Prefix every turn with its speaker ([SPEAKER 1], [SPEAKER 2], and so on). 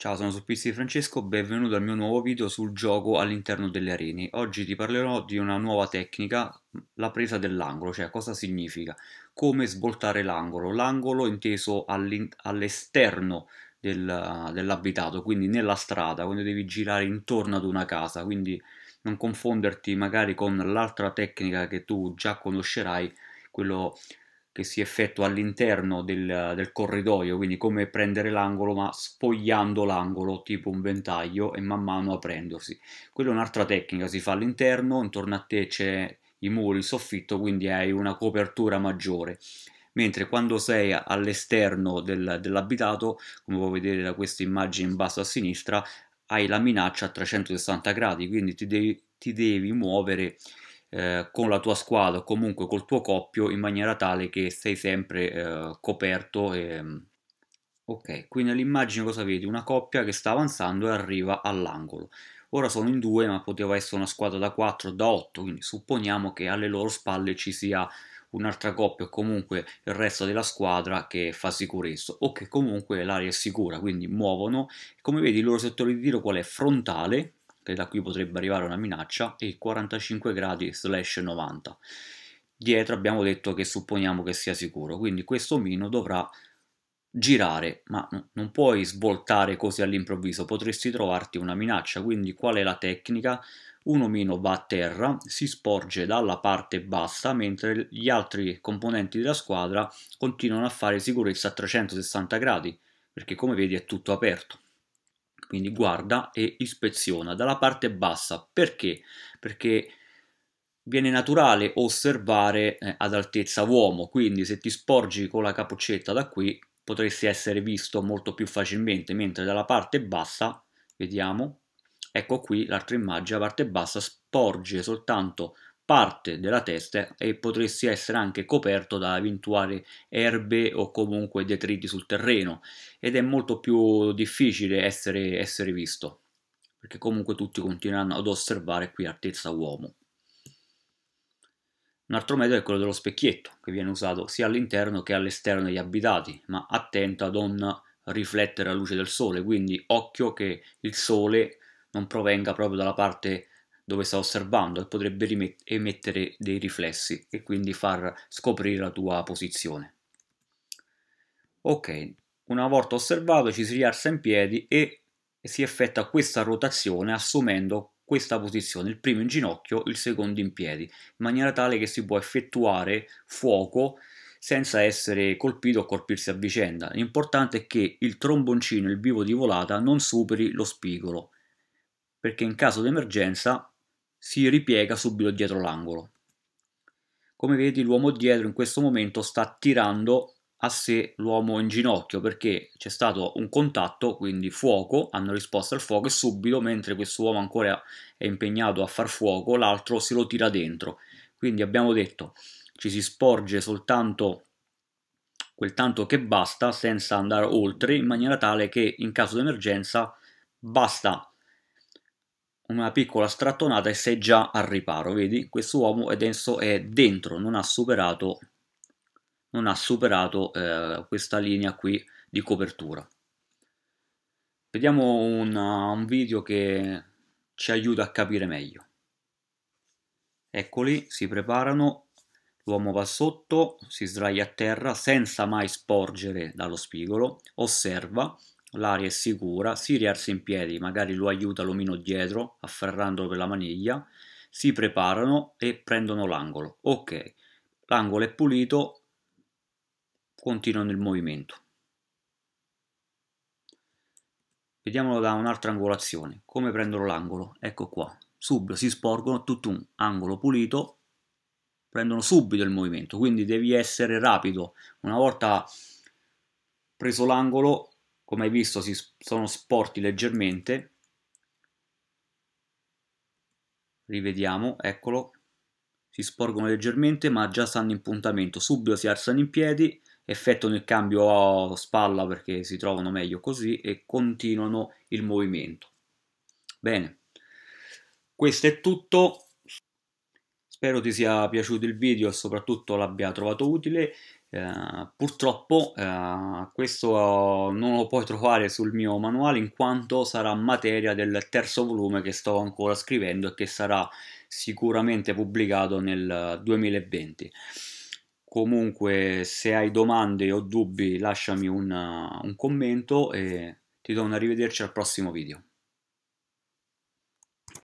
[SPEAKER 1] Ciao, sono sul PC Francesco, benvenuto al mio nuovo video sul gioco all'interno delle arene. Oggi ti parlerò di una nuova tecnica, la presa dell'angolo, cioè cosa significa, come svoltare l'angolo, l'angolo inteso all'esterno all dell'abitato, quindi nella strada, quando devi girare intorno ad una casa, quindi non confonderti magari con l'altra tecnica che tu già conoscerai, quello che si effettua all'interno del, del corridoio, quindi come prendere l'angolo ma spogliando l'angolo tipo un ventaglio e man mano aprendosi. Quella è un'altra tecnica, si fa all'interno, intorno a te c'è i muri, il soffitto, quindi hai una copertura maggiore mentre quando sei all'esterno del, dell'abitato, come puoi vedere da questa immagine in basso a sinistra, hai la minaccia a 360 gradi, quindi ti devi, ti devi muovere eh, con la tua squadra o comunque col tuo coppio in maniera tale che sei sempre eh, coperto. E... Mm, ok, qui nell'immagine cosa vedi? Una coppia che sta avanzando e arriva all'angolo. Ora sono in due, ma poteva essere una squadra da 4 da 8, quindi supponiamo che alle loro spalle ci sia un'altra coppia o comunque il resto della squadra che fa sicurezza o che comunque l'area è sicura, quindi muovono. Come vedi il loro settore di tiro qual è? Frontale, che da qui potrebbe arrivare una minaccia, e 45 gradi slash 90. Dietro abbiamo detto che supponiamo che sia sicuro, quindi questo omino dovrà girare, ma non puoi svoltare così all'improvviso, potresti trovarti una minaccia, quindi qual è la tecnica? Un omino va a terra, si sporge dalla parte bassa, mentre gli altri componenti della squadra continuano a fare sicurezza a 360 gradi, perché come vedi è tutto aperto quindi guarda e ispeziona dalla parte bassa. Perché? Perché viene naturale osservare eh, ad altezza uomo, quindi se ti sporgi con la capocetta da qui potresti essere visto molto più facilmente, mentre dalla parte bassa, vediamo, ecco qui l'altra immagine, la parte bassa sporge soltanto parte della testa e potresti essere anche coperto da eventuali erbe o comunque detriti sul terreno ed è molto più difficile essere, essere visto perché comunque tutti continueranno ad osservare qui altezza uomo. Un altro metodo è quello dello specchietto, che viene usato sia all'interno che all'esterno degli abitati, ma attento a non riflettere la luce del sole, quindi occhio che il sole non provenga proprio dalla parte dove sta osservando e potrebbe emettere dei riflessi e quindi far scoprire la tua posizione. Ok, una volta osservato ci si rialza in piedi e si effettua questa rotazione assumendo questa posizione, il primo in ginocchio, il secondo in piedi, in maniera tale che si può effettuare fuoco senza essere colpito o colpirsi a vicenda. L'importante è che il tromboncino, il bivo di volata, non superi lo spigolo, perché in caso di emergenza si ripiega subito dietro l'angolo. Come vedi l'uomo dietro in questo momento sta tirando a sé l'uomo in ginocchio perché c'è stato un contatto, quindi fuoco, hanno risposto al fuoco e subito mentre questo uomo ancora è impegnato a far fuoco l'altro se lo tira dentro. Quindi abbiamo detto ci si sporge soltanto quel tanto che basta senza andare oltre in maniera tale che in caso di emergenza basta una piccola strattonata e sei già al riparo, vedi? Questo uomo è, denso, è dentro, non ha superato, non ha superato eh, questa linea qui di copertura. Vediamo una, uh, un video che ci aiuta a capire meglio. Eccoli, si preparano, l'uomo va sotto, si sdraia a terra senza mai sporgere dallo spigolo, osserva, l'aria è sicura, si rialza in piedi, magari lo aiuta l'omino dietro, afferrandolo per la maniglia, si preparano e prendono l'angolo. Ok, l'angolo è pulito, continuano il movimento. Vediamolo da un'altra angolazione, come prendono l'angolo, ecco qua, subito si sporgono, tutto un angolo pulito, prendono subito il movimento, quindi devi essere rapido, una volta preso l'angolo come hai visto si sono sporti leggermente rivediamo eccolo si sporgono leggermente ma già stanno in puntamento subito si alzano in piedi effettuano il cambio a spalla perché si trovano meglio così e continuano il movimento bene questo è tutto Spero ti sia piaciuto il video e soprattutto l'abbia trovato utile. Eh, purtroppo eh, questo non lo puoi trovare sul mio manuale in quanto sarà materia del terzo volume che sto ancora scrivendo e che sarà sicuramente pubblicato nel 2020 comunque se hai domande o dubbi lasciami un, un commento e ti do un arrivederci al prossimo video